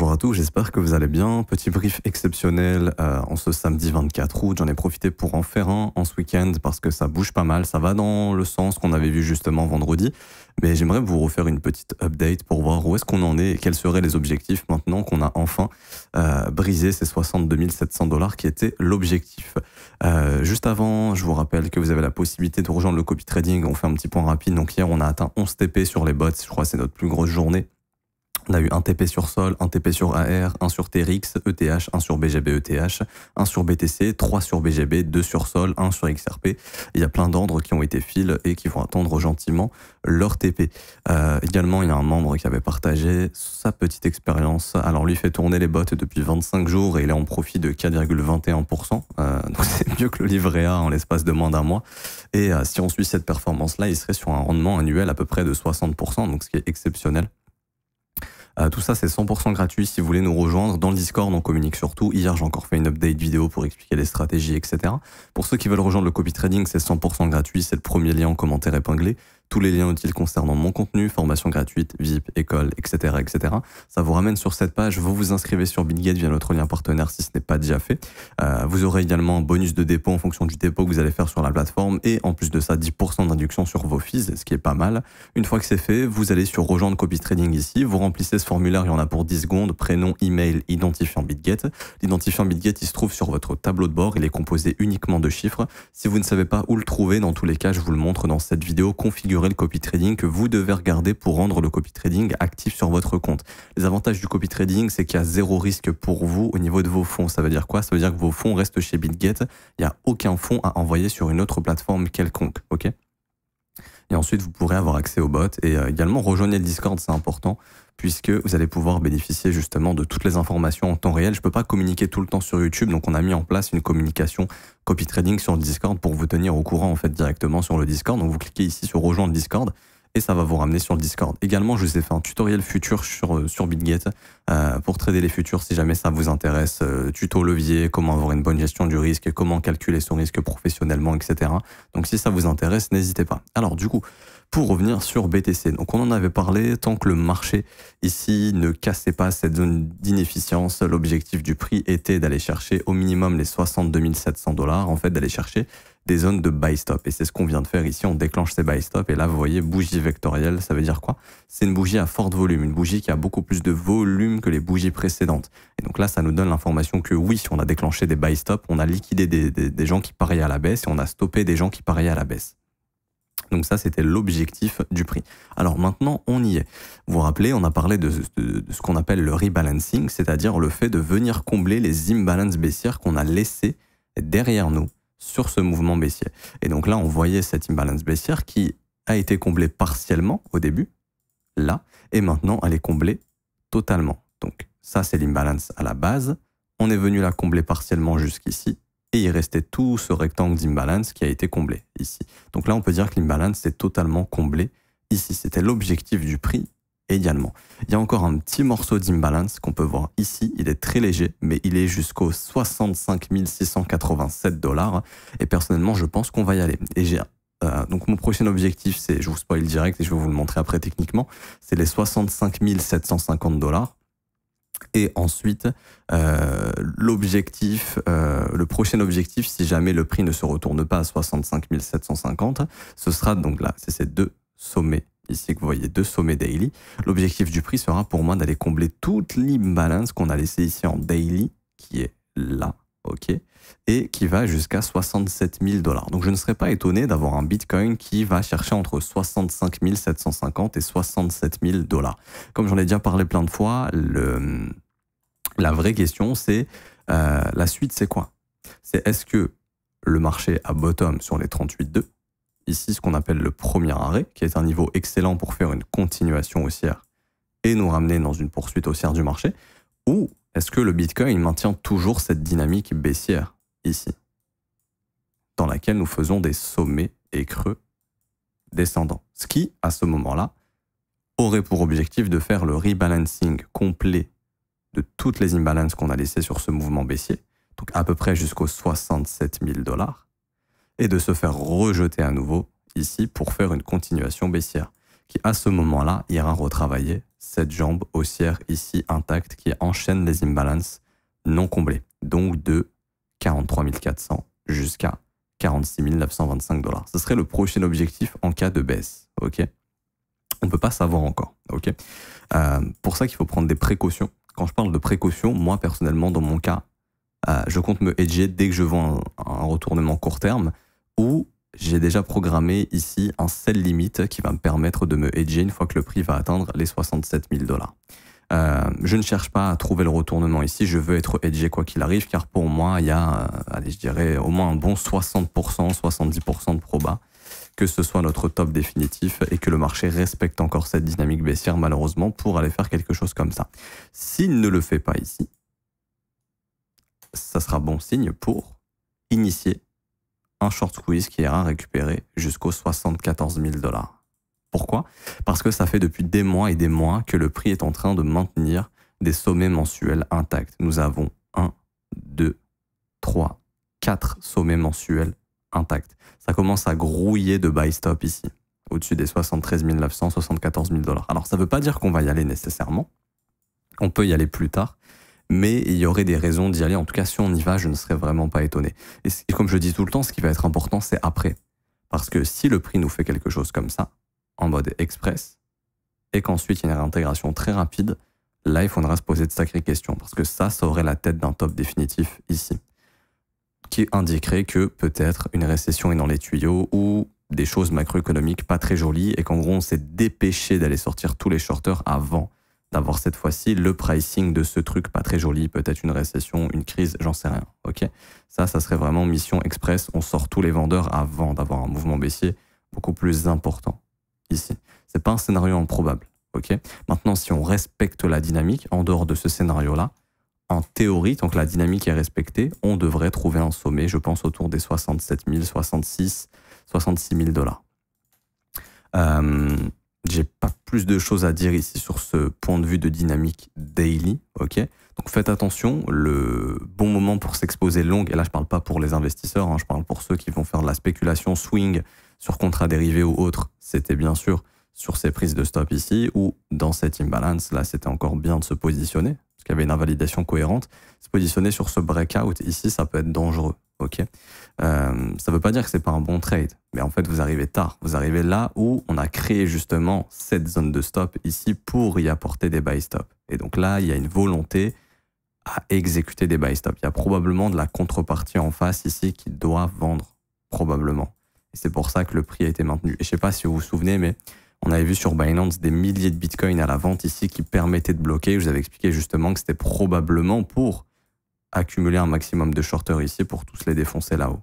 bonjour à tous, j'espère que vous allez bien. Petit brief exceptionnel euh, en ce samedi 24 août, j'en ai profité pour en faire un en ce week-end parce que ça bouge pas mal, ça va dans le sens qu'on avait vu justement vendredi, mais j'aimerais vous refaire une petite update pour voir où est-ce qu'on en est et quels seraient les objectifs maintenant qu'on a enfin euh, brisé ces 62 700 dollars qui étaient l'objectif. Euh, juste avant, je vous rappelle que vous avez la possibilité de rejoindre le copy trading, on fait un petit point rapide, donc hier on a atteint 11 TP sur les bots, je crois que c'est notre plus grosse journée on a eu un TP sur Sol, un TP sur AR, un sur TRX, ETH, un sur BGB, ETH, un sur BTC, trois sur BGB, deux sur Sol, un sur XRP. Il y a plein d'ordres qui ont été files et qui vont attendre gentiment leur TP. Euh, également, il y a un membre qui avait partagé sa petite expérience. Alors lui fait tourner les bottes depuis 25 jours et il est en profit de 4,21%. Euh, donc c'est mieux que le livret A en l'espace de moins d'un mois. Et euh, si on suit cette performance-là, il serait sur un rendement annuel à peu près de 60%, donc ce qui est exceptionnel. Euh, tout ça, c'est 100% gratuit si vous voulez nous rejoindre. Dans le Discord, on communique surtout. Hier, j'ai encore fait une update vidéo pour expliquer les stratégies, etc. Pour ceux qui veulent rejoindre le copy trading, c'est 100% gratuit. C'est le premier lien en commentaire épinglé tous les liens utiles concernant mon contenu, formation gratuite, VIP, école, etc., etc. Ça vous ramène sur cette page. Vous vous inscrivez sur Bitgate via notre lien partenaire si ce n'est pas déjà fait. Euh, vous aurez également un bonus de dépôt en fonction du dépôt que vous allez faire sur la plateforme et en plus de ça, 10% d'induction sur vos fees, ce qui est pas mal. Une fois que c'est fait, vous allez sur rejoindre copy trading ici. Vous remplissez ce formulaire, il y en a pour 10 secondes, prénom, email, identifiant Bitgate. L'identifiant Bitgate, il se trouve sur votre tableau de bord. Il est composé uniquement de chiffres. Si vous ne savez pas où le trouver, dans tous les cas, je vous le montre dans cette vidéo configurée le copy trading que vous devez regarder pour rendre le copy trading actif sur votre compte. Les avantages du copy trading, c'est qu'il y a zéro risque pour vous au niveau de vos fonds. Ça veut dire quoi Ça veut dire que vos fonds restent chez BitGet. Il n'y a aucun fonds à envoyer sur une autre plateforme quelconque. OK et ensuite, vous pourrez avoir accès au bot et euh, également rejoignez le Discord, c'est important puisque vous allez pouvoir bénéficier justement de toutes les informations en temps réel. Je ne peux pas communiquer tout le temps sur YouTube, donc on a mis en place une communication copy trading sur le Discord pour vous tenir au courant en fait directement sur le Discord. Donc vous cliquez ici sur rejoindre Discord et ça va vous ramener sur le Discord. Également, je vous ai fait un tutoriel futur sur, euh, sur BitGate euh, pour trader les futurs si jamais ça vous intéresse. Euh, tuto levier, comment avoir une bonne gestion du risque, comment calculer son risque professionnellement, etc. Donc si ça vous intéresse, n'hésitez pas. Alors du coup, pour revenir sur BTC. Donc on en avait parlé, tant que le marché ici ne cassait pas cette zone d'inefficience, l'objectif du prix était d'aller chercher au minimum les 62 700 dollars, en fait d'aller chercher des zones de buy stop. Et c'est ce qu'on vient de faire ici, on déclenche ces buy stop. Et là, vous voyez, bougie vectorielle, ça veut dire quoi C'est une bougie à fort volume, une bougie qui a beaucoup plus de volume que les bougies précédentes. Et donc là, ça nous donne l'information que oui, si on a déclenché des buy stop, on a liquidé des, des gens qui pariaient à la baisse et on a stoppé des gens qui pariaient à la baisse. Donc ça, c'était l'objectif du prix. Alors maintenant, on y est. Vous vous rappelez, on a parlé de, ce qu'on appelle le rebalancing, c'est-à-dire le fait de venir combler les imbalances baissières qu'on a laissées derrière nous sur ce mouvement baissier. Et donc là, on voyait cette imbalance baissière qui a été comblée partiellement au début, là, et maintenant, elle est comblée totalement. Donc ça, c'est l'imbalance à la base. On est venu la combler partiellement jusqu'ici, et il restait tout ce rectangle d'imbalance qui a été comblé ici. Donc là, on peut dire que l'imbalance est totalement comblé ici. C'était l'objectif du prix également. Il y a encore un petit morceau d'imbalance qu'on peut voir ici. Il est très léger, mais il est jusqu'au 65 687 dollars. Et personnellement, je pense qu'on va y aller. Et euh, donc mon prochain objectif, c'est, je vous spoil direct et je vais vous le montrer après techniquement, c'est les 65 750 dollars. Et ensuite, euh, l'objectif, euh, le prochain objectif, si jamais le prix ne se retourne pas à 65 750, ce sera donc là, c'est ces deux sommets ici que vous voyez, deux sommets daily. L'objectif du prix sera pour moi d'aller combler toute l'imbalance qu'on a laissé ici en daily, qui est là, ok, et qui va jusqu'à 67 000 dollars. Donc je ne serais pas étonné d'avoir un Bitcoin qui va chercher entre 65 750 et 67 000 dollars. Comme j'en ai déjà parlé plein de fois, le, la vraie question c'est euh, la suite c'est quoi C'est est-ce que le marché a bottom sur les 38,2 ici ce qu'on appelle le premier arrêt, qui est un niveau excellent pour faire une continuation haussière et nous ramener dans une poursuite haussière du marché, ou est-ce que le Bitcoin maintient toujours cette dynamique baissière ici, dans laquelle nous faisons des sommets et creux descendants Ce qui, à ce moment-là, aurait pour objectif de faire le rebalancing complet de toutes les imbalances qu'on a laissées sur ce mouvement baissier, donc à peu près jusqu'aux 67 000 dollars, et de se faire rejeter à nouveau ici pour faire une continuation baissière qui à ce moment-là ira retravailler cette jambe haussière ici intacte qui enchaîne les imbalances non comblées. donc de 43 400 jusqu'à 46 925 dollars. Ce serait le prochain objectif en cas de baisse. Ok, on peut pas savoir encore. Ok, euh, pour ça qu'il faut prendre des précautions. Quand je parle de précautions, moi personnellement, dans mon cas, euh, je compte me hedger dès que je vends un, un retournement court terme ou j'ai déjà programmé ici un sell limit qui va me permettre de me hedger une fois que le prix va atteindre les 67 000 dollars. Euh, je ne cherche pas à trouver le retournement ici, je veux être hedgé quoi qu'il arrive, car pour moi, il y a, euh, allez, je dirais, au moins un bon 60%, 70% de proba que ce soit notre top définitif et que le marché respecte encore cette dynamique baissière, malheureusement, pour aller faire quelque chose comme ça. S'il ne le fait pas ici, ça sera bon signe pour initier un short squeeze qui ira récupérer jusqu'aux 74 000 dollars. Pourquoi Parce que ça fait depuis des mois et des mois que le prix est en train de maintenir des sommets mensuels intacts. Nous avons 1, 2, 3, 4 sommets mensuels intacts. Ça commence à grouiller de buy stop ici, au-dessus des 73 900, 74 000 dollars. Alors ça ne veut pas dire qu'on va y aller nécessairement. On peut y aller plus tard, mais il y aurait des raisons d'y aller. En tout cas, si on y va, je ne serais vraiment pas étonné. Et comme je dis tout le temps, ce qui va être important, c'est après. Parce que si le prix nous fait quelque chose comme ça, en mode express, et qu'ensuite il y a une réintégration très rapide, là, il faudra se poser de sacrées questions. Parce que ça, ça aurait la tête d'un top définitif ici. Qui indiquerait que peut-être une récession est dans les tuyaux ou des choses macroéconomiques pas très jolies et qu'en gros, on s'est dépêché d'aller sortir tous les shorters avant d'avoir cette fois-ci le pricing de ce truc pas très joli, peut-être une récession, une crise, j'en sais rien. Ok, ça, ça serait vraiment mission express. On sort tous les vendeurs avant d'avoir un mouvement baissier beaucoup plus important ici. C'est pas un scénario improbable. Ok. Maintenant, si on respecte la dynamique en dehors de ce scénario-là, en théorie, tant que la dynamique est respectée, on devrait trouver un sommet, je pense, autour des 67 000, 66, 66 000 dollars. Euh, j'ai pas plus de choses à dire ici sur ce point de vue de dynamique daily, ok Donc faites attention, le bon moment pour s'exposer long, et là je parle pas pour les investisseurs, hein, je parle pour ceux qui vont faire de la spéculation swing sur contrat dérivés ou autres, c'était bien sûr sur ces prises de stop ici, ou dans cette imbalance, là c'était encore bien de se positionner, parce qu'il y avait une invalidation cohérente, se positionner sur ce breakout ici, ça peut être dangereux. ok euh, ça ne veut pas dire que ce n'est pas un bon trade, mais en fait, vous arrivez tard. Vous arrivez là où on a créé justement cette zone de stop ici pour y apporter des buy stop. Et donc là, il y a une volonté à exécuter des buy stop. Il y a probablement de la contrepartie en face ici qui doit vendre, probablement. Et c'est pour ça que le prix a été maintenu. je ne sais pas si vous vous souvenez, mais on avait vu sur Binance des milliers de bitcoins à la vente ici qui permettaient de bloquer. Je vous avais expliqué justement que c'était probablement pour accumuler un maximum de shorters ici pour tous les défoncer là-haut.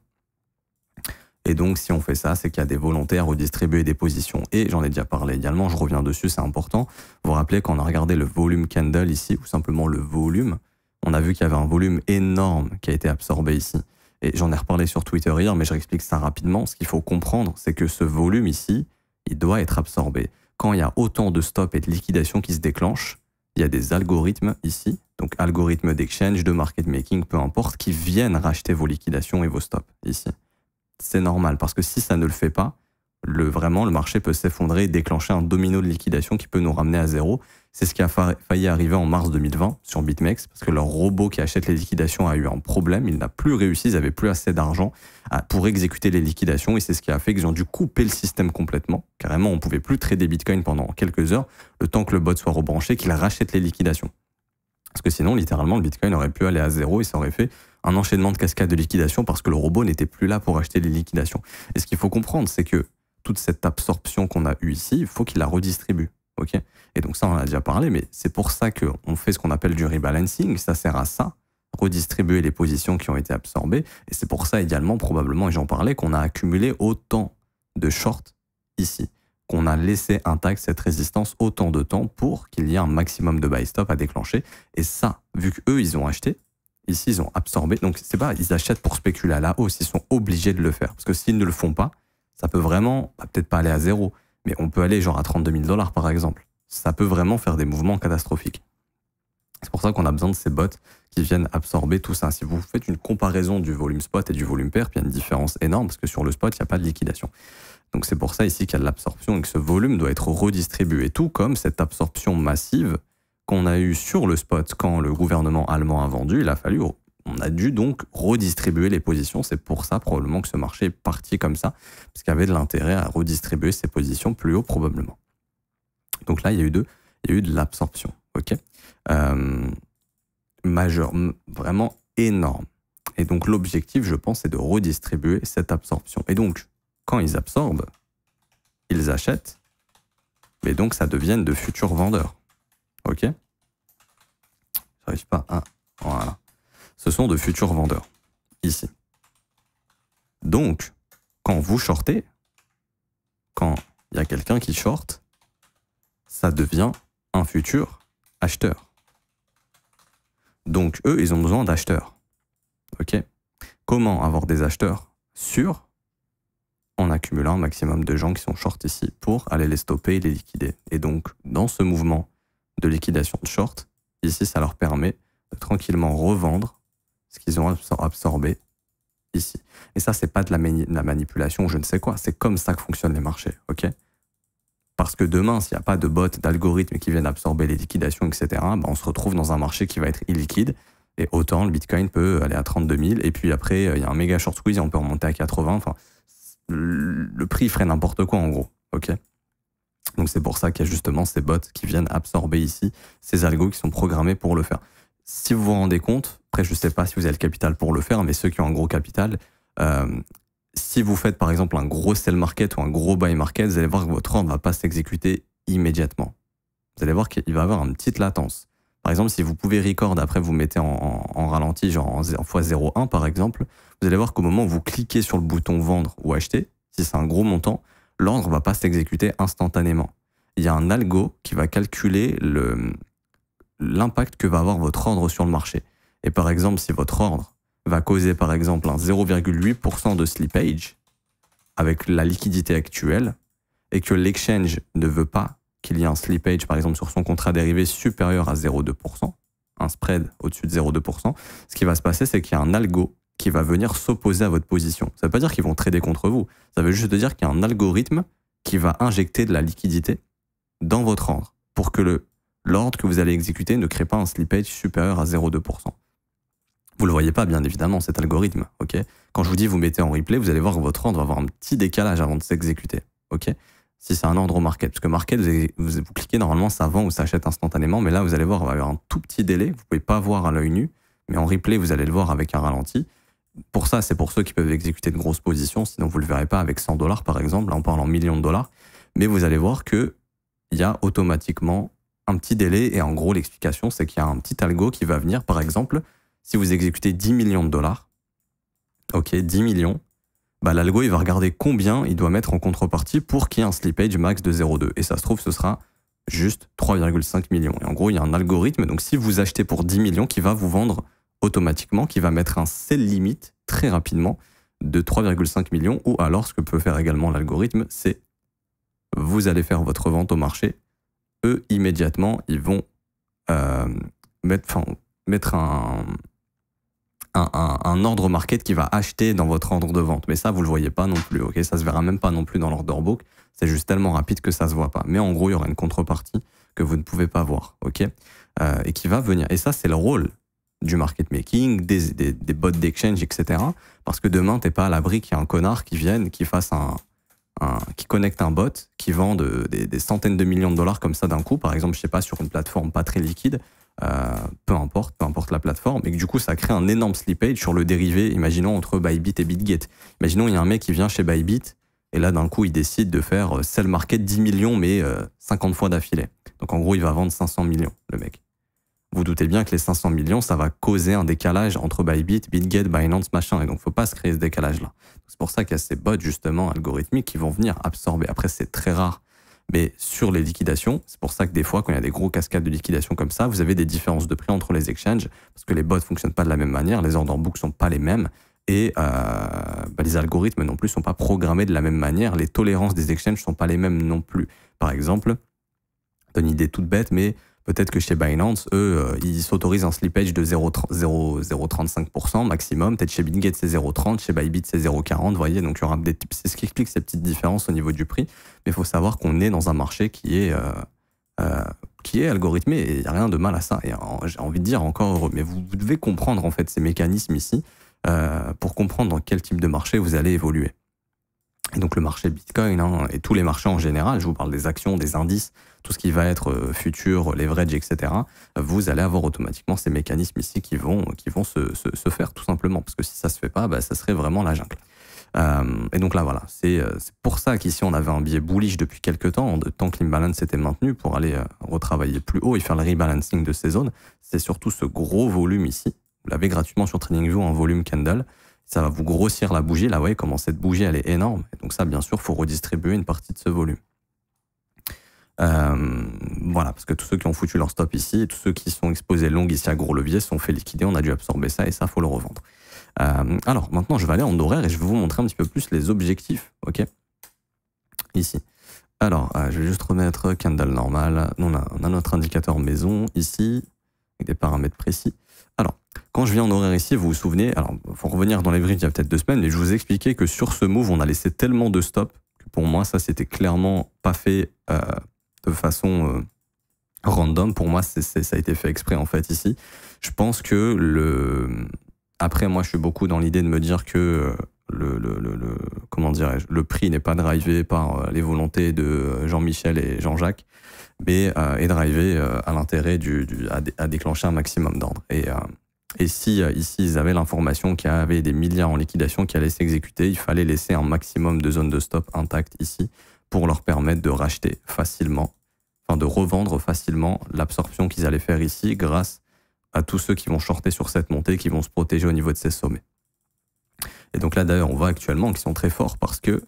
Et donc, si on fait ça, c'est qu'il y a des volontaires redistribuer des positions. Et j'en ai déjà parlé également, je reviens dessus, c'est important. Vous vous rappelez, qu'on a regardé le volume candle ici, ou simplement le volume, on a vu qu'il y avait un volume énorme qui a été absorbé ici. Et j'en ai reparlé sur Twitter hier, mais je réexplique ça rapidement. Ce qu'il faut comprendre, c'est que ce volume ici, il doit être absorbé. Quand il y a autant de stops et de liquidations qui se déclenchent, il y a des algorithmes ici, donc algorithmes d'exchange, de market making, peu importe, qui viennent racheter vos liquidations et vos stops ici. C'est normal parce que si ça ne le fait pas, vraiment le marché peut s'effondrer et déclencher un domino de liquidation qui peut nous ramener à zéro. C'est ce qui a failli arriver en mars 2020 sur BitMEX, parce que leur robot qui achète les liquidations a eu un problème, il n'a plus réussi, ils n'avaient plus assez d'argent pour exécuter les liquidations, et c'est ce qui a fait qu'ils ont dû couper le système complètement. Carrément, on ne pouvait plus trader Bitcoin pendant quelques heures, le temps que le bot soit rebranché, qu'il rachète les liquidations. Parce que sinon, littéralement, le Bitcoin aurait pu aller à zéro et ça aurait fait un enchaînement de cascades de liquidations parce que le robot n'était plus là pour acheter les liquidations. Et ce qu'il faut comprendre, c'est que toute cette absorption qu'on a eue ici, il faut qu'il la redistribue. ok et donc ça, on en a déjà parlé, mais c'est pour ça qu'on fait ce qu'on appelle du rebalancing, ça sert à ça, redistribuer les positions qui ont été absorbées, et c'est pour ça également, probablement, et j'en parlais, qu'on a accumulé autant de shorts ici, qu'on a laissé intacte cette résistance autant de temps pour qu'il y ait un maximum de buy stop à déclencher, et ça, vu qu'eux, ils ont acheté, ici, ils ont absorbé, donc c'est pas, ils achètent pour spéculer à la hausse, ils sont obligés de le faire, parce que s'ils ne le font pas, ça peut vraiment, bah, peut-être pas aller à zéro, mais on peut aller genre à 32 000 dollars par exemple. Ça peut vraiment faire des mouvements catastrophiques. C'est pour ça qu'on a besoin de ces bots qui viennent absorber tout ça. Si vous faites une comparaison du volume spot et du volume pair, il y a une différence énorme parce que sur le spot, il n'y a pas de liquidation. Donc c'est pour ça ici qu'il y a de l'absorption et que ce volume doit être redistribué, tout comme cette absorption massive qu'on a eue sur le spot quand le gouvernement allemand a vendu, il a fallu on a dû donc redistribuer les positions. C'est pour ça probablement que ce marché est parti comme ça, parce qu'il y avait de l'intérêt à redistribuer ses positions plus haut probablement. Donc là, il y a eu de, de l'absorption, ok euh, Majeur, vraiment énorme. Et donc l'objectif, je pense, c'est de redistribuer cette absorption. Et donc, quand ils absorbent, ils achètent, mais donc ça devient de futurs vendeurs, ok J'arrive pas à... Voilà ce sont de futurs vendeurs, ici. Donc, quand vous shortez, quand il y a quelqu'un qui short, ça devient un futur acheteur. Donc, eux, ils ont besoin d'acheteurs. OK Comment avoir des acheteurs sûrs en accumulant un maximum de gens qui sont short ici pour aller les stopper et les liquider. Et donc, dans ce mouvement de liquidation de short, ici, ça leur permet de tranquillement revendre qu'ils ont absorbé ici. Et ça, c'est pas de la, manipulation, je ne sais quoi. C'est comme ça que fonctionnent les marchés, ok Parce que demain, s'il n'y a pas de bots, d'algorithmes qui viennent absorber les liquidations, etc., bah, on se retrouve dans un marché qui va être illiquide. Et autant le Bitcoin peut aller à 32 000, et puis après, euh, il y a un méga short squeeze et on peut remonter à 80. Enfin, le prix ferait n'importe quoi, en gros, ok donc c'est pour ça qu'il y a justement ces bots qui viennent absorber ici ces algos qui sont programmés pour le faire si vous vous rendez compte, après je ne sais pas si vous avez le capital pour le faire, mais ceux qui ont un gros capital, euh, si vous faites par exemple un gros sell market ou un gros buy market, vous allez voir que votre ordre ne va pas s'exécuter immédiatement. Vous allez voir qu'il va avoir une petite latence. Par exemple, si vous pouvez record, après vous mettez en, en, ralenti, genre en, en x0,1 par exemple, vous allez voir qu'au moment où vous cliquez sur le bouton vendre ou acheter, si c'est un gros montant, l'ordre ne va pas s'exécuter instantanément. Il y a un algo qui va calculer le, l'impact que va avoir votre ordre sur le marché. Et par exemple, si votre ordre va causer par exemple un 0,8% de slippage avec la liquidité actuelle et que l'exchange ne veut pas qu'il y ait un slippage par exemple sur son contrat dérivé supérieur à 0,2%, un spread au-dessus de 0,2%, ce qui va se passer c'est qu'il y a un algo qui va venir s'opposer à votre position. Ça ne veut pas dire qu'ils vont trader contre vous, ça veut juste dire qu'il y a un algorithme qui va injecter de la liquidité dans votre ordre pour que le l'ordre que vous allez exécuter ne crée pas un slippage supérieur à 0,2%. Vous ne le voyez pas, bien évidemment, cet algorithme. Quand je vous dis vous mettez en replay, vous allez voir que votre ordre va avoir un petit décalage avant de s'exécuter. si c'est un ordre au market, parce que market, vous, vous, cliquez, normalement, ça vend ou ça achète instantanément, mais là, vous allez voir, il va y avoir un tout petit délai, vous ne pouvez pas voir à l'œil nu, mais en replay, vous allez le voir avec un ralenti. Pour ça, c'est pour ceux qui peuvent exécuter de grosses positions, sinon vous ne le verrez pas avec 100 dollars, par exemple, là, on parle en millions de dollars, mais vous allez voir que y a automatiquement un petit délai. Et en gros, l'explication, c'est qu'il y a un petit algo qui va venir, par exemple, si vous exécutez 10 millions de dollars, ok, 10 millions, bah, l'algo, il va regarder combien il doit mettre en contrepartie pour qu'il y ait un slippage max de 0,2. Et ça se trouve, ce sera juste 3,5 millions. Et en gros, il y a un algorithme. Donc, si vous achetez pour 10 millions, qui va vous vendre automatiquement, qui va mettre un sell limit très rapidement de 3,5 millions. Ou alors, ce que peut faire également l'algorithme, c'est vous allez faire votre vente au marché immédiatement, ils vont euh, mettre, mettre un, un, ordre market qui va acheter dans votre ordre de vente. Mais ça, vous ne le voyez pas non plus, ok Ça se verra même pas non plus dans l'ordre book. C'est juste tellement rapide que ça se voit pas. Mais en gros, il y aura une contrepartie que vous ne pouvez pas voir, ok euh, Et qui va venir. Et ça, c'est le rôle du market making, des, bots d'exchange, etc. Parce que demain, tu n'es pas à l'abri qu'il y a un connard qui vienne, qui fasse un, qui connecte un bot, qui vend des, centaines de millions de dollars comme ça d'un coup, par exemple, je sais pas, sur une plateforme pas très liquide, euh, peu importe, peu importe la plateforme, et que du coup, ça crée un énorme slippage sur le dérivé, imaginons entre Bybit et Bitgate. Imaginons, il y a un mec qui vient chez Bybit, et là, d'un coup, il décide de faire euh, sell market 10 millions, mais 50 euh, fois d'affilée. Donc, en gros, il va vendre 500 millions, le mec vous doutez bien que les 500 millions, ça va causer un décalage entre Bybit, BitGet, Binance, machin. Et donc, faut pas se créer ce décalage-là. C'est pour ça qu'il y a ces bots, justement, algorithmiques qui vont venir absorber. Après, c'est très rare. Mais sur les liquidations, c'est pour ça que des fois, quand il y a des gros cascades de liquidations comme ça, vous avez des différences de prix entre les exchanges parce que les bots fonctionnent pas de la même manière, les ordres en book sont pas les mêmes et euh, bah, les algorithmes non plus sont pas programmés de la même manière. Les tolérances des exchanges sont pas les mêmes non plus. Par exemple, donne une idée toute bête, mais Peut-être que chez Binance, eux, euh, ils s'autorisent un slippage de 0,35% maximum. Peut-être chez BinGate, c'est 0,30, chez Bybit, c'est 0,40. Vous voyez, donc il y aura des C'est ce qui explique ces petites différences au niveau du prix. Mais il faut savoir qu'on est dans un marché qui est, euh, euh, qui est algorithmé et il n'y a rien de mal à ça. Et j'ai envie de dire encore heureux. Mais vous, devez comprendre en fait ces mécanismes ici pour comprendre dans quel type de marché vous allez évoluer. Et donc le marché Bitcoin hein, et tous les marchés en général, je vous parle des actions, des indices, tout ce qui va être euh, futur, leverage, etc., vous allez avoir automatiquement ces mécanismes ici qui vont, qui vont se, se, faire tout simplement. Parce que si ça ne se fait pas, bah, ça serait vraiment la jungle. Euh, et donc là, voilà, euh, c'est pour ça qu'ici, on avait un biais bullish depuis quelques temps, hein, de tant que l'imbalance était maintenu pour aller retravailler plus haut et faire le rebalancing de ces zones. C'est surtout ce gros volume ici. Vous l'avez gratuitement sur TradingView en volume candle ça va vous grossir la bougie. Là, vous voyez comment cette bougie, elle est énorme. donc ça, bien sûr, faut redistribuer une partie de ce volume. Euh, voilà, parce que tous ceux qui ont foutu leur stop ici, tous ceux qui sont exposés longues ici à gros levier, sont fait liquider, on a dû absorber ça et ça, faut le revendre. Euh, alors maintenant, je vais aller en horaire et je vais vous montrer un petit peu plus les objectifs, ok Ici. Alors, euh, je vais juste remettre candle normal. on a notre indicateur maison ici, avec des paramètres précis. Alors, quand je viens en horaire ici, vous vous souvenez, alors faut revenir dans les briefs il y a peut-être deux semaines, mais je vous expliquais que sur ce move, on a laissé tellement de stops que pour moi, ça c'était clairement pas fait euh, de façon euh, random. Pour moi, ça a été fait exprès en fait ici. Je pense que le. Après, moi, je suis beaucoup dans l'idée de me dire que euh, le, comment le prix n'est pas drivé par les volontés de Jean-Michel et Jean-Jacques, mais est drivé à l'intérêt du, à, déclencher un maximum d'ordre. Et et si euh, ici ils avaient l'information qu'il y avait des milliards en liquidation qui allaient s'exécuter, il fallait laisser un maximum de zones de stop intactes ici pour leur permettre de racheter facilement, enfin de revendre facilement l'absorption qu'ils allaient faire ici grâce à tous ceux qui vont shorter sur cette montée, qui vont se protéger au niveau de ces sommets. Et donc là d'ailleurs on voit actuellement qu'ils sont très forts parce que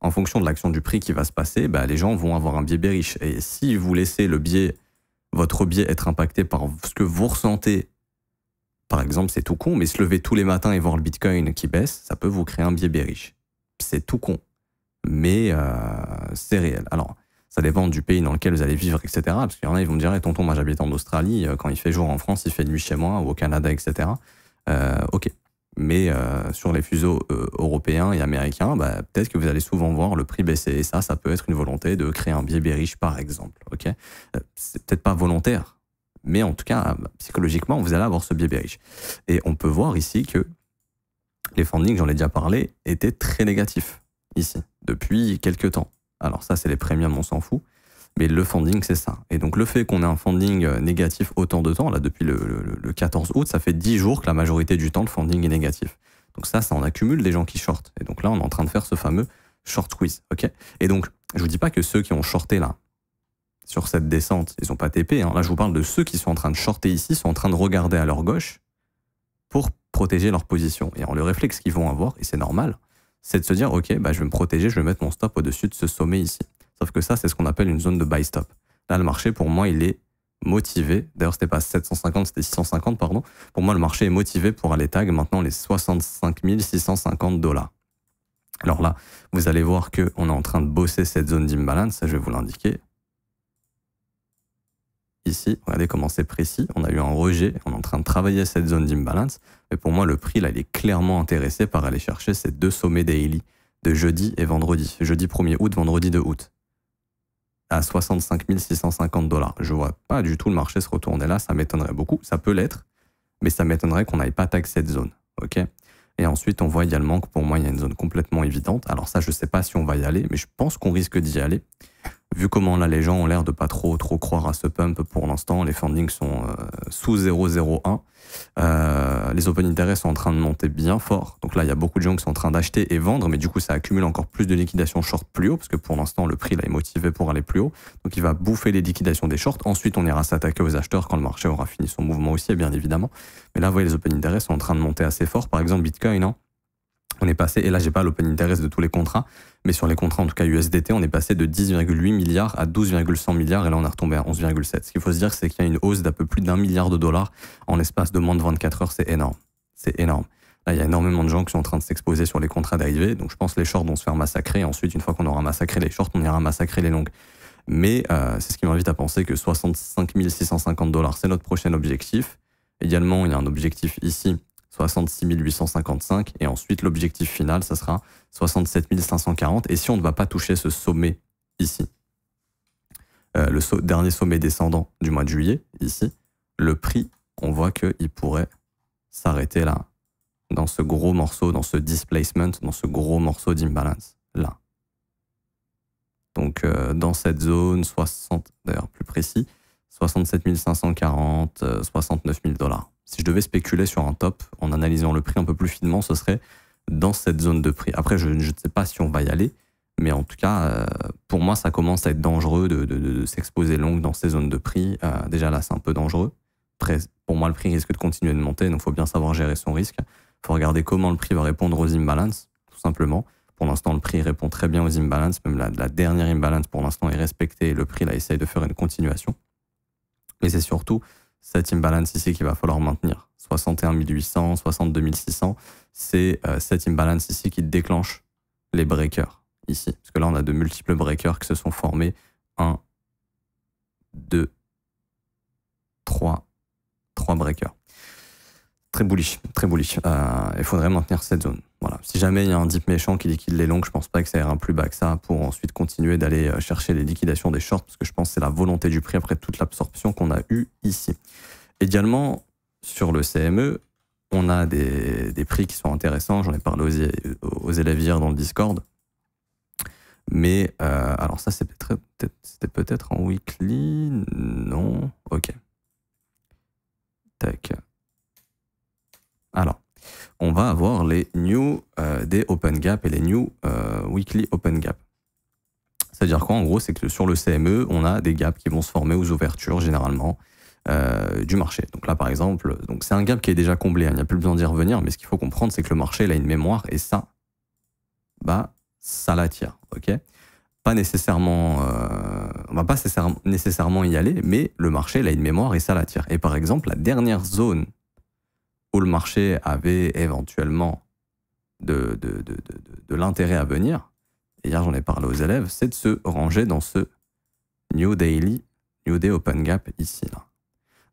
en fonction de l'action du prix qui va se passer, bah, les gens vont avoir un biais bériche Et si vous laissez le biais, votre biais être impacté par ce que vous ressentez par exemple, c'est tout con, mais se lever tous les matins et voir le Bitcoin qui baisse, ça peut vous créer un biais bearish. C'est tout con, mais euh, c'est réel. Alors, ça dépend du pays dans lequel vous allez vivre, etc. Parce qu'il y en a, ils vont me dire, eh, tonton, moi j'habite en Australie, euh, quand il fait jour en France, il fait nuit chez moi, ou au Canada, etc. Euh, ok. Mais sur les fuseaux européens et américains, bah, peut-être que vous allez souvent voir le prix baisser. Et ça, ça peut être une volonté de créer un biais bearish, par exemple. Ok. C'est peut-être pas volontaire, mais en tout cas, psychologiquement, vous allez avoir ce biais Et on peut voir ici que les fundings, j'en ai déjà parlé, étaient très négatifs ici, depuis quelques temps. Alors ça, c'est les premiums, on s'en fout. Mais le funding, c'est ça. Et donc le fait qu'on ait un funding euh, négatif autant de temps, là depuis le, 14 août, ça fait 10 jours que la majorité du temps, le funding est négatif. Donc ça, ça en accumule des gens qui shortent. Et donc là, on est en train de faire ce fameux short quiz. ok et donc, je vous dis pas que ceux qui ont shorté là, sur cette descente. Ils n'ont pas TP. Hein. Là, je vous parle de ceux qui sont en train de shorter ici, sont en train de regarder à leur gauche pour protéger leur position. Et on le réflexe qu'ils vont avoir, et c'est normal, c'est de se dire, OK, bah, je vais me protéger, je vais mettre mon stop au-dessus de ce sommet ici. Sauf que ça, c'est ce qu'on appelle une zone de buy stop. Là, le marché, pour moi, il est motivé. D'ailleurs, c'était pas 750, c'était 650, pardon. Pour moi, le marché est motivé pour aller tag maintenant les 65 650 dollars. Alors là, vous allez voir qu'on est en train de bosser cette zone d'imbalance, ça je vais vous l'indiquer. Ici, regardez comment c'est précis. On a eu un rejet. On est en train de travailler cette zone d'imbalance. Mais pour moi, le prix, là, il est clairement intéressé par aller chercher ces deux sommets daily de jeudi et vendredi. Jeudi 1er août, vendredi 2 août. À 65 650 dollars. Je vois pas du tout le marché se retourner là. Ça m'étonnerait beaucoup. Ça peut l'être. Mais ça m'étonnerait qu'on n'aille pas attaquer cette zone. OK et ensuite, on voit également que pour moi, il y a une zone complètement évidente. Alors ça, je ne sais pas si on va y aller, mais je pense qu'on risque d'y aller vu comment là les gens ont l'air de pas trop trop croire à ce pump pour l'instant, les fundings sont euh, sous 0,01. Euh, les open interest sont en train de monter bien fort. Donc là, il y a beaucoup de gens qui sont en train d'acheter et vendre, mais du coup, ça accumule encore plus de liquidations short plus haut, parce que pour l'instant, le prix là est motivé pour aller plus haut. Donc il va bouffer les liquidations des shorts. Ensuite, on ira s'attaquer aux acheteurs quand le marché aura fini son mouvement aussi, bien évidemment. Mais là, vous voyez, les open interest sont en train de monter assez fort. Par exemple, Bitcoin, hein on est passé, et là j'ai pas l'open interest de tous les contrats, mais sur les contrats en tout cas USDT, on est passé de 10,8 milliards à 12,100 milliards, et là on est retombé à 11,7. Ce qu'il faut se dire, c'est qu'il y a une hausse d'à peu plus d'un milliard de dollars en l'espace de moins de 24 heures, c'est énorme. C'est énorme. Là, il y a énormément de gens qui sont en train de s'exposer sur les contrats d'arrivée, donc je pense que les shorts vont se faire massacrer, ensuite une fois qu'on aura massacré les shorts, on ira massacrer les longues. Mais euh, c'est ce qui m'invite à penser que 65 650 dollars, c'est notre prochain objectif. Également, il y a un objectif ici 66 855. Et ensuite, l'objectif final, ça sera 67 540. Et si on ne va pas toucher ce sommet ici, euh, le dernier sommet descendant du mois de juillet, ici, le prix, on voit qu'il pourrait s'arrêter là, dans ce gros morceau, dans ce displacement, dans ce gros morceau d'imbalance, là. Donc euh, dans cette zone, 60, d'ailleurs plus précis, 67 540, 69 000 dollars si je devais spéculer sur un top en analysant le prix un peu plus finement, ce serait dans cette zone de prix. Après, je, ne sais pas si on va y aller, mais en tout cas, euh, pour moi, ça commence à être dangereux de, s'exposer longue dans ces zones de prix. Euh, déjà là, c'est un peu dangereux. Après, pour moi, le prix risque de continuer de monter, donc il faut bien savoir gérer son risque. Il faut regarder comment le prix va répondre aux imbalances, tout simplement. Pour l'instant, le prix répond très bien aux imbalances. Même la, la dernière imbalance, pour l'instant, est respectée. Le prix, là, essaye de faire une continuation. Mais c'est surtout cette imbalance ici qu'il va falloir maintenir. 61 800, 62 600, c'est cette euh, imbalance ici qui déclenche les breakers ici. Parce que là, on a de multiples breakers qui se sont formés. 1, 2, 3, 3 breakers très bullish, très bullish. Euh, il faudrait maintenir cette zone. Voilà. Si jamais il y a un dip méchant qui liquide les longues, je pense pas que ça ira plus bas que ça pour ensuite continuer d'aller euh, chercher les liquidations des shorts, parce que je pense que c'est la volonté du prix après toute l'absorption qu'on a eue ici. Également, sur le CME, on a des, prix qui sont intéressants. J'en ai parlé aux, élèves hier dans le Discord. Mais, euh, alors ça, c'était peut peut-être en weekly. Non. Ok. Tac. Alors, on va avoir les new euh, des open gap et les new euh, weekly open gap. C'est-à-dire quoi En gros, c'est que sur le CME, on a des gaps qui vont se former aux ouvertures généralement euh, du marché. Donc là, par exemple, donc c'est un gap qui est déjà comblé. Hein, il n'y a plus besoin d'y revenir. Mais ce qu'il faut comprendre, c'est que le marché, il a une mémoire et ça, bah, ça l'attire. Ok pas nécessairement, on va pas nécessairement y aller, mais le marché, il a une mémoire et ça l'attire. Et par exemple, la dernière zone le marché avait éventuellement de, l'intérêt à venir, et hier j'en ai parlé aux élèves, c'est de se ranger dans ce New Daily, New Day Open Gap ici. Là.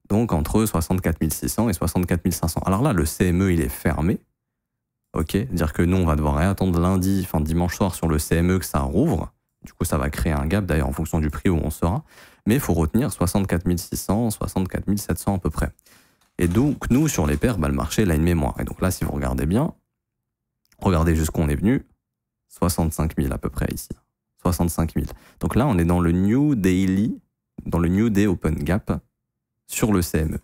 Donc entre 64 600 et 64 500. Alors là, le CME, il est fermé. Ok, dire que nous, on va devoir attendre lundi, enfin dimanche soir sur le CME que ça rouvre. Du coup, ça va créer un gap d'ailleurs en fonction du prix où on sera. Mais il faut retenir 64 600, 64 700 à peu près. Et donc, nous, sur les paires, bah, le marché, il a une mémoire. Et donc là, si vous regardez bien, regardez jusqu'où on est venu, 65 000 à peu près ici. 65 000. Donc là, on est dans le New Daily, dans le New Day Open Gap sur le CME.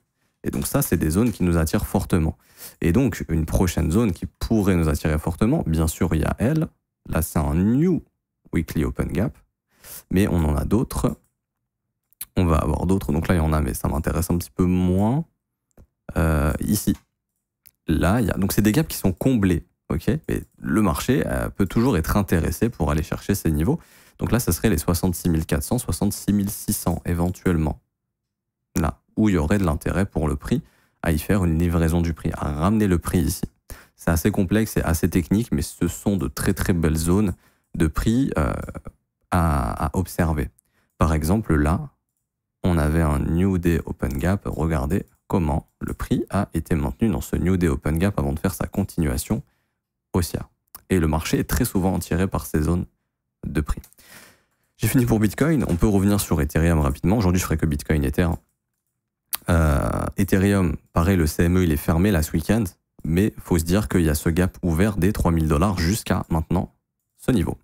Et donc ça, c'est des zones qui nous attirent fortement. Et donc, une prochaine zone qui pourrait nous attirer fortement, bien sûr, il y a elle. Là, c'est un New Weekly Open Gap. Mais on en a d'autres. On va avoir d'autres. Donc là, il y en a, mais ça m'intéresse un petit peu moins ici. Là, il y a... Donc c'est des gaps qui sont comblés. ok Mais le marché euh, peut toujours être intéressé pour aller chercher ces niveaux. Donc là, ça serait les 66 400, 66 600 éventuellement. Là, où il y aurait de l'intérêt pour le prix à y faire une livraison du prix, à ramener le prix ici. C'est assez complexe et assez technique, mais ce sont de très très belles zones de prix euh, à, à, observer. Par exemple, là, on avait un New Day Open Gap, regardez, comment le prix a été maintenu dans ce New Day Open Gap avant de faire sa continuation haussière. Et le marché est très souvent tiré par ces zones de prix. J'ai fini pour Bitcoin. On peut revenir sur Ethereum rapidement. Aujourd'hui, je ferai que Bitcoin Ether. Euh, Ethereum, pareil, le CME, il est fermé là ce week-end. Mais faut se dire qu'il y a ce gap ouvert des 3000 dollars jusqu'à maintenant ce niveau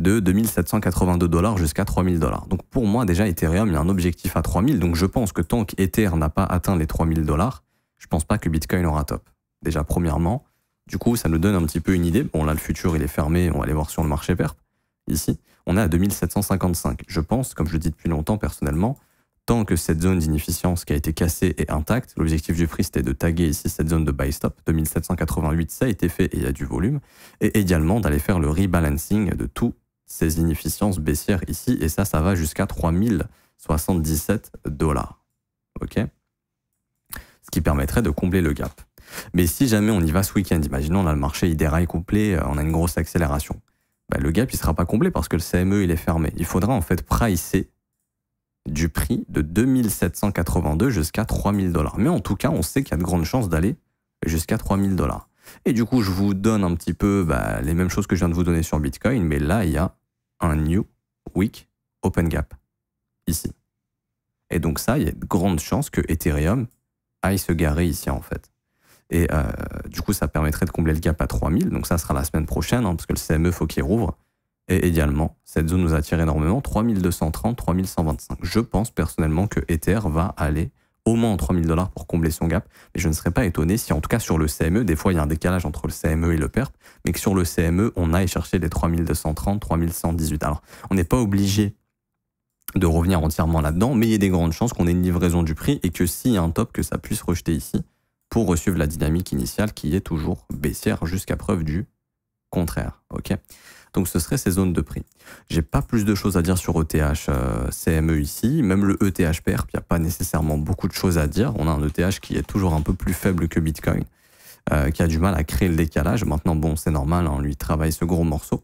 de 2782 dollars jusqu'à 3000 dollars. Donc pour moi déjà Ethereum, il a un objectif à 3000, donc je pense que tant qu'Ether n'a pas atteint les 3000 dollars, je pense pas que Bitcoin aura top. Déjà premièrement, du coup ça nous donne un petit peu une idée. Bon là le futur il est fermé, on va aller voir sur le marché perp. Ici, on est à 2755. Je pense, comme je le dis depuis longtemps personnellement, tant que cette zone d'inefficience qui a été cassée est intacte, l'objectif du prix c'était de taguer ici cette zone de buy stop, 2788 ça a été fait et il y a du volume, et également d'aller faire le rebalancing de tout ces inefficiences baissières ici, et ça, ça va jusqu'à 3077 dollars. OK Ce qui permettrait de combler le gap. Mais si jamais on y va ce week-end, imaginons on a le marché, il déraille complet, euh, on a une grosse accélération, bah, le gap, il ne sera pas comblé parce que le CME, il est fermé. Il faudra en fait pricer du prix de 2782 jusqu'à 3000 dollars. Mais en tout cas, on sait qu'il y a de grandes chances d'aller jusqu'à 3000 dollars. Et du coup, je vous donne un petit peu bah, les mêmes choses que je viens de vous donner sur Bitcoin, mais là, il y a un new weak open gap ici. Et donc ça, il y a de grandes chances que Ethereum aille se garer ici en fait. Et euh, du coup, ça permettrait de combler le gap à 3000. Donc ça sera la semaine prochaine, hein, parce que le CME, faut qu'il rouvre. Et également, cette zone nous attire énormément, 3230, 3125. Je pense personnellement que Ether va aller au moins 3000 dollars pour combler son gap. Mais je ne serais pas étonné si, en tout cas sur le CME, des fois il y a un décalage entre le CME et le PERP, e mais que sur le CME, on aille chercher les 3230, 3118. Alors, on n'est pas obligé de revenir entièrement là-dedans, mais il y a des grandes chances qu'on ait une livraison du prix et que s'il y a un top, que ça puisse rejeter ici pour recevoir la dynamique initiale qui est toujours baissière jusqu'à preuve du contraire. ok donc ce serait ces zones de prix. J'ai pas plus de choses à dire sur ETH euh, CME ici, même le ETH perp, il n'y a pas nécessairement beaucoup de choses à dire. On a un ETH qui est toujours un peu plus faible que Bitcoin, euh, qui a du mal à créer le décalage. Maintenant, bon, c'est normal, hein, on lui travaille ce gros morceau.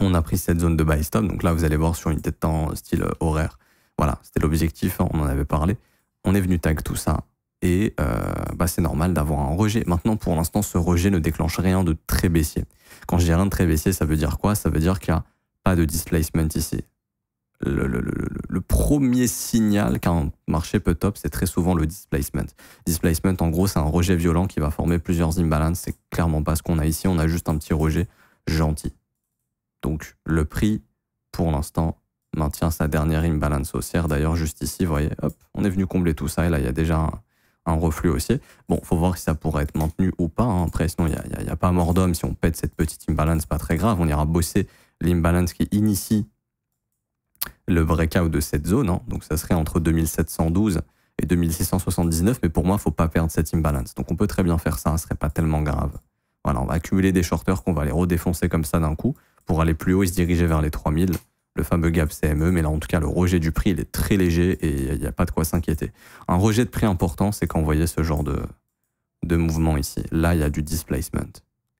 On a pris cette zone de buy stop, donc là vous allez voir sur une tête de temps style euh, horaire. Voilà, c'était l'objectif, hein, on en avait parlé. On est venu tag tout ça et euh, bah, c'est normal d'avoir un rejet. Maintenant, pour l'instant, ce rejet ne déclenche rien de très baissier. Quand je dis rien de très baissier, ça veut dire quoi Ça veut dire qu'il n'y a pas de displacement ici. Le, le, le, le premier signal qu'un marché peut top, c'est très souvent le displacement. Displacement, en gros, c'est un rejet violent qui va former plusieurs imbalances. C'est clairement pas ce qu'on a ici. On a juste un petit rejet gentil. Donc, le prix, pour l'instant, maintient sa dernière imbalance haussière. D'ailleurs, juste ici, vous voyez, hop, on est venu combler tout ça. Et là, il y a déjà un, un reflux haussier. Bon, faut voir si ça pourrait être maintenu ou pas. Hein. Après, sinon, il n'y a, pas mort d'homme. Si on pète cette petite imbalance, pas très grave. On ira bosser l'imbalance qui initie le breakout de cette zone. Hein. Donc, ça serait entre 2712 et 2679. Mais pour moi, faut pas perdre cette imbalance. Donc, on peut très bien faire ça. Hein, ce serait pas tellement grave. Voilà, on va accumuler des shorteurs qu'on va les redéfoncer comme ça d'un coup pour aller plus haut et se diriger vers les 3000 le fameux gap CME, mais là en tout cas le rejet du prix il est très léger et il n'y a pas de quoi s'inquiéter. Un rejet de prix important, c'est quand vous voyez ce genre de, de mouvement ici. Là, il y a du displacement.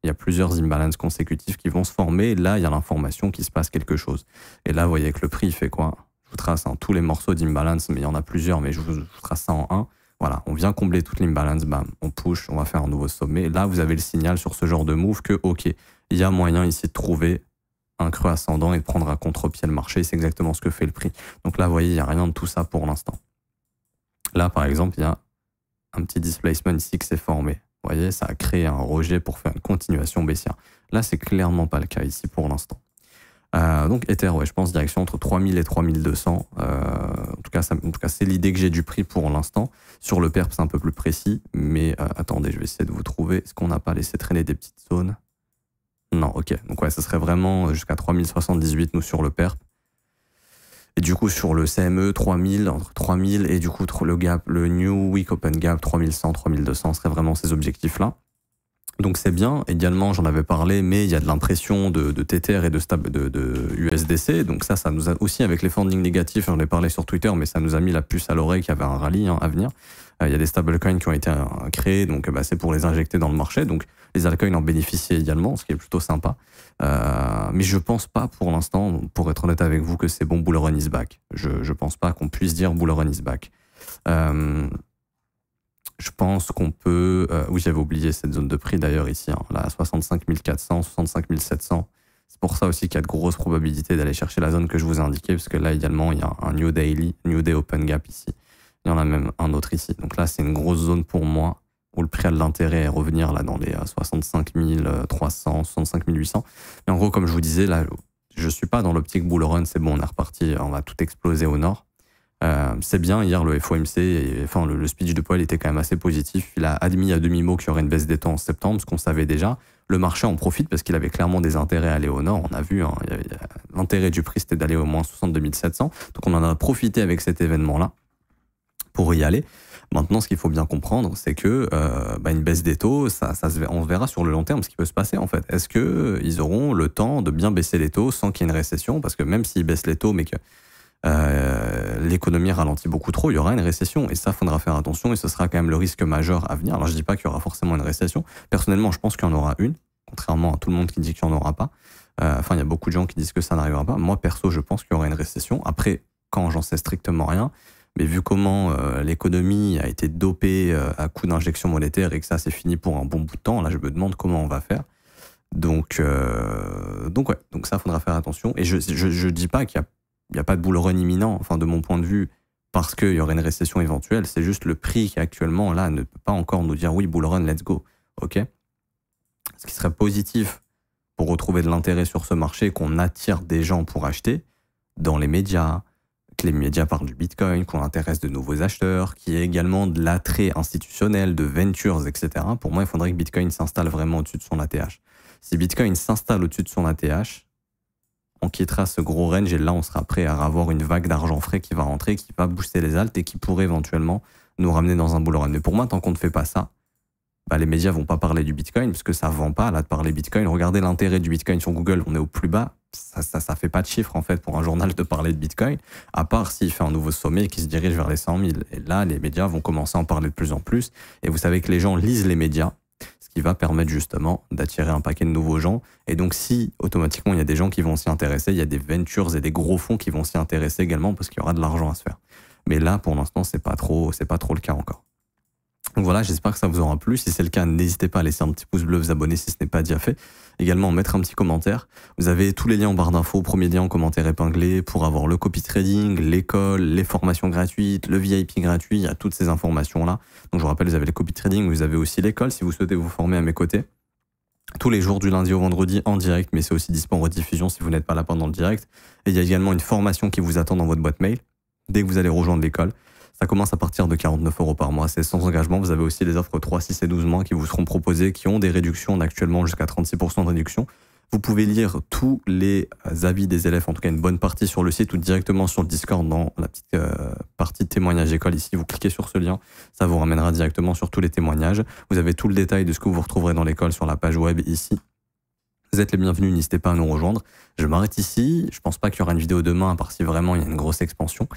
Il y a plusieurs imbalances consécutives qui vont se former. Là, il y a l'information qu'il se passe quelque chose. Et là, vous voyez que le prix, fait quoi Je vous trace en hein, tous les morceaux d'imbalance, mais il y en a plusieurs, mais je vous, trace ça en un. Voilà, on vient combler toute l'imbalance, bam, on push, on va faire un nouveau sommet. Là, vous avez le signal sur ce genre de move que, ok, il y a moyen ici de trouver un creux ascendant et prendre à contre-pied le marché. C'est exactement ce que fait le prix. Donc là, vous voyez, il n'y a rien de tout ça pour l'instant. Là, par exemple, il y a un petit displacement ici qui s'est formé. Vous voyez, ça a créé un rejet pour faire une continuation baissière. Là, c'est clairement pas le cas ici pour l'instant. Euh, donc Ether, je pense direction entre 3000 et 3200. Euh, en tout cas, tout cas, c'est l'idée que j'ai du prix pour l'instant. Sur le perp, c'est un peu plus précis, mais euh, attendez, je vais essayer de vous trouver. Est-ce qu'on n'a pas laissé traîner des petites zones non, ok. Donc ouais, ça serait vraiment euh, jusqu'à 3078, nous, sur le PERP. E et du coup, sur le CME, 3000, entre 3000 et du coup, le gap, le New Week Open Gap, 3100, 3200 serait vraiment ces objectifs-là. Donc c'est bien. Également, j'en avais parlé, mais il y a de l'impression de, TTR et de, USDC. Donc ça, ça nous a aussi, avec les funding négatifs, j'en ai parlé sur Twitter, mais ça nous a mis la puce à l'oreille qu'il y avait un rallye hein, à venir. Euh, il y a des stablecoins qui ont été euh, créés, donc bah, c'est pour les injecter dans le marché. Donc les altcoins en bénéficient également, ce qui est plutôt sympa. Euh, mais je pense pas pour l'instant, pour être honnête avec vous, que c'est bon, Bull Run is back. Je, ne pense pas qu'on puisse dire Bull Run is back. Je pense qu'on peut. Euh, oui, j'avais oublié cette zone de prix d'ailleurs ici, là, 65 400, 65 700. C'est pour ça aussi qu'il y a de grosses probabilités d'aller chercher la zone que je vous ai indiquée, parce que là également, il y a un New Daily, New Day Open Gap ici. Il y en a même un autre ici. Donc là, c'est une grosse zone pour moi où le prix a de l'intérêt est revenir là dans les 65 300, 65 800. Mais en gros, comme je vous disais, là, je suis pas dans l'optique bull run, c'est bon, on est reparti, on va tout exploser au nord. Euh, c'est bien, hier le FOMC, enfin le, speech de Powell était quand même assez positif. Il a admis à demi-mot qu'il y aurait une baisse des taux en septembre, ce qu'on savait déjà. Le marché en profite parce qu'il avait clairement des intérêts à aller au nord. On a vu, hein, euh, l'intérêt du prix c'était d'aller au moins 62 700. Donc on en a profité avec cet événement-là pour y aller. Maintenant, ce qu'il faut bien comprendre, c'est que euh, bah, une baisse des taux, ça, se, on verra sur le long terme ce qui peut se passer en fait. Est-ce qu'ils auront le temps de bien baisser les taux sans qu'il y ait une récession Parce que même s'ils baissent les taux, mais que euh, l'économie ralentit beaucoup trop, il y aura une récession. Et ça, faudra faire attention et ce sera quand même le risque majeur à venir. Alors, je dis pas qu'il y aura forcément une récession. Personnellement, je pense qu'il y en aura une, contrairement à tout le monde qui dit qu'il n'y en aura pas. Euh, enfin, il y a beaucoup de gens qui disent que ça n'arrivera pas. Moi, perso, je pense qu'il y aura une récession. Après, quand j'en sais strictement rien, mais vu comment euh, l'économie a été dopée à coup d'injection monétaire et que ça c'est fini pour un bon bout de temps, là je me demande comment on va faire. Donc, donc ouais, donc ça faudra faire attention. Et je, je, je dis pas qu'il y a il n'y a pas de bull run imminent, enfin de mon point de vue, parce qu'il y aurait une récession éventuelle. C'est juste le prix qui actuellement là ne peut pas encore nous dire oui bull run, let's go, ok. Ce qui serait positif pour retrouver de l'intérêt sur ce marché, qu'on attire des gens pour acheter dans les médias, que les médias parlent du Bitcoin, qu'on intéresse de nouveaux acheteurs, qu'il y ait également de l'attrait institutionnel, de ventures, etc. Pour moi, il faudrait que Bitcoin s'installe vraiment au-dessus de son ATH. Si Bitcoin s'installe au-dessus de son ATH, on quittera ce gros range et là, on sera prêt à avoir une vague d'argent frais qui va rentrer, qui va booster les altes et qui pourrait éventuellement nous ramener dans un boulot. Mais pour moi, tant qu'on ne fait pas ça, bah, les médias vont pas parler du Bitcoin parce que ça vend pas là de parler Bitcoin. Regardez l'intérêt du Bitcoin sur Google, on est au plus bas. Ça, ça, fait pas de chiffre en fait pour un journal de parler de Bitcoin, à part s'il fait un nouveau sommet qui se dirige vers les 100 000. Et là, les médias vont commencer à en parler de plus en plus. Et vous savez que les gens lisent les médias qui va permettre justement d'attirer un paquet de nouveaux gens. Et donc si automatiquement il y a des gens qui vont s'y intéresser, il y a des ventures et des gros fonds qui vont s'y intéresser également parce qu'il y aura de l'argent à se faire. Mais là, pour l'instant, c'est pas trop, pas trop le cas encore. Donc voilà, j'espère que ça vous aura plu. Si c'est le cas, n'hésitez pas à laisser un petit pouce bleu, vous abonner si ce n'est pas déjà fait. Également, mettre un petit commentaire. Vous avez tous les liens en barre d'infos, premier lien en commentaire épinglé pour avoir le copy trading, l'école, les formations gratuites, le VIP gratuit, il y a toutes ces informations-là. Donc je vous rappelle, vous avez le copy trading, vous avez aussi l'école si vous souhaitez vous former à mes côtés. Tous les jours du lundi au vendredi en direct, mais c'est aussi disponible en rediffusion si vous n'êtes pas là pendant le direct. Et il y a également une formation qui vous attend dans votre boîte mail dès que vous allez rejoindre l'école. Ça commence à partir de 49 euros par mois. C'est sans engagement. Vous avez aussi les offres 3, 6 et 12 mois qui vous seront proposées, qui ont des réductions. actuellement jusqu'à 36% de réduction. Vous pouvez lire tous les euh, avis des élèves, en tout cas une bonne partie sur le site ou directement sur le Discord dans la petite euh, partie partie témoignages école. Ici, vous cliquez sur ce lien, ça vous ramènera directement sur tous les témoignages. Vous avez tout le détail de ce que vous retrouverez dans l'école sur la page web ici. Vous êtes les bienvenus, n'hésitez pas à nous rejoindre. Je m'arrête ici. Je pense pas qu'il y aura une vidéo demain, à part si vraiment il y a une grosse expansion.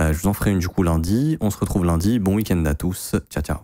Euh, je vous en ferai une du coup lundi. On se retrouve lundi. Bon week-end à tous. Ciao, ciao.